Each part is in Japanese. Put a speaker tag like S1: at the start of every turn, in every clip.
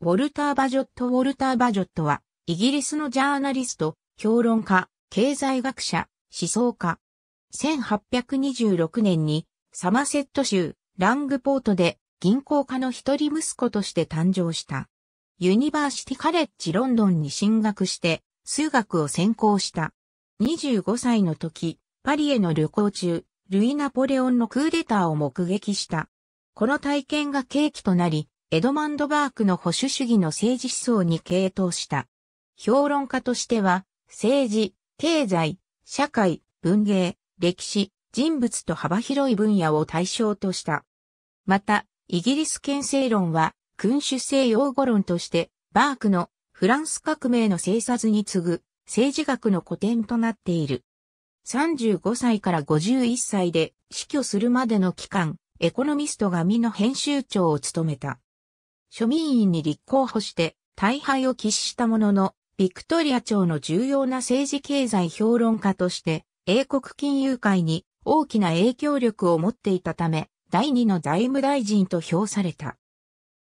S1: ウォルター・バジョット・ウォルター・バジョットは、イギリスのジャーナリスト、評論家、経済学者、思想家。1826年に、サマセット州、ラングポートで、銀行家の一人息子として誕生した。ユニバーシティカレッジロンドンに進学して、数学を専攻した。25歳の時、パリへの旅行中、ルイ・ナポレオンのクーデターを目撃した。この体験が契機となり、エドマンド・バークの保守主義の政治思想に傾倒した。評論家としては、政治、経済、社会、文芸、歴史、人物と幅広い分野を対象とした。また、イギリス憲政論は、君主制用語論として、バークのフランス革命の政策に次ぐ政治学の古典となっている。35歳から51歳で死去するまでの期間、エコノミストが身の編集長を務めた。庶民院に立候補して大敗を喫したものの、ビクトリア朝の重要な政治経済評論家として、英国金融界に大きな影響力を持っていたため、第二の財務大臣と評された。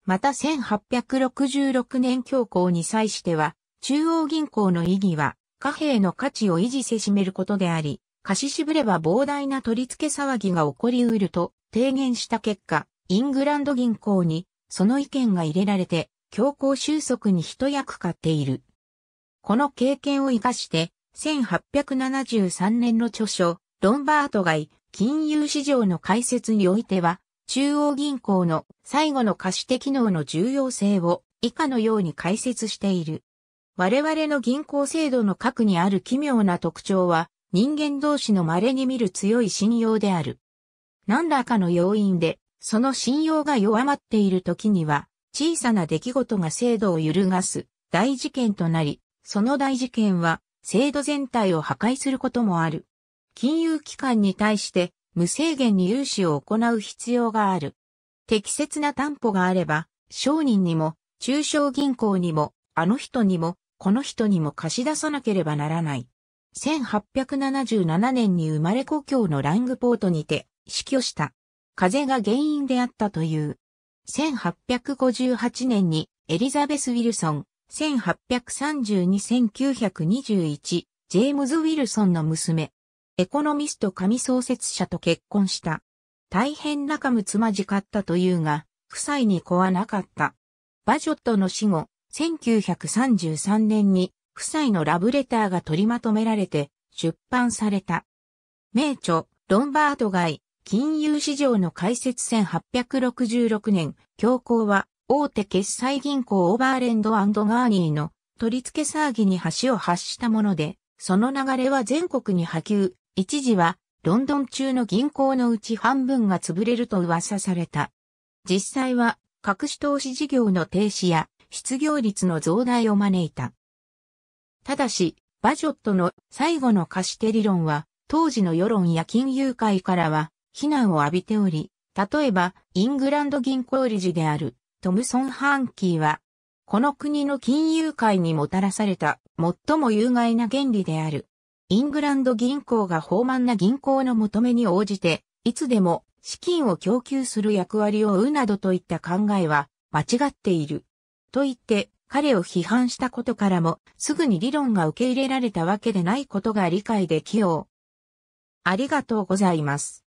S1: また1866年教皇に際しては、中央銀行の意義は、貨幣の価値を維持せしめることであり、貸し渋れば膨大な取り付け騒ぎが起こりうると提言した結果、イングランド銀行にその意見が入れられて、強行収束に一役買っている。この経験を活かして、1873年の著書、ロンバート外、金融市場の解説においては、中央銀行の最後の貸し手機能の重要性を以下のように解説している。我々の銀行制度の核にある奇妙な特徴は人間同士の稀に見る強い信用である。何らかの要因でその信用が弱まっている時には、小さな出来事が制度を揺るがす大事件となり、その大事件は制度全体を破壊することもある。金融機関に対して無制限に融資を行う必要がある。適切な担保があれば、商人にも、中小銀行にも、あの人にも、この人にも貸し出さなければならない。1877年に生まれ故郷のラングポートにて死去した。風が原因であったという。1858年にエリザベス・ウィルソン、1832-1921、ジェームズ・ウィルソンの娘、エコノミスト紙創設者と結婚した。大変仲睦まじかったというが、夫妻に子はなかった。バジョットの死後、1933年に夫妻のラブレターが取りまとめられて出版された。名著、ロンバート・ガイ、金融市場の開設1866年、教皇は大手決済銀行オーバーレンドガーニーの取り付け騒ぎに橋を発したもので、その流れは全国に波及、一時はロンドン中の銀行のうち半分が潰れると噂された。実際は隠し投資事業の停止や失業率の増大を招いた。ただし、バジョットの最後の貸し手理論は、当時の世論や金融界からは非難を浴びており、例えば、イングランド銀行理事であるトムソン・ハンキーは、この国の金融界にもたらされた最も有害な原理である。イングランド銀行が豊満な銀行の求めに応じて、いつでも資金を供給する役割を負うなどといった考えは間違っている。と言って彼を批判したことからもすぐに理論が受け入れられたわけでないことが理解できよう。ありがとうございます。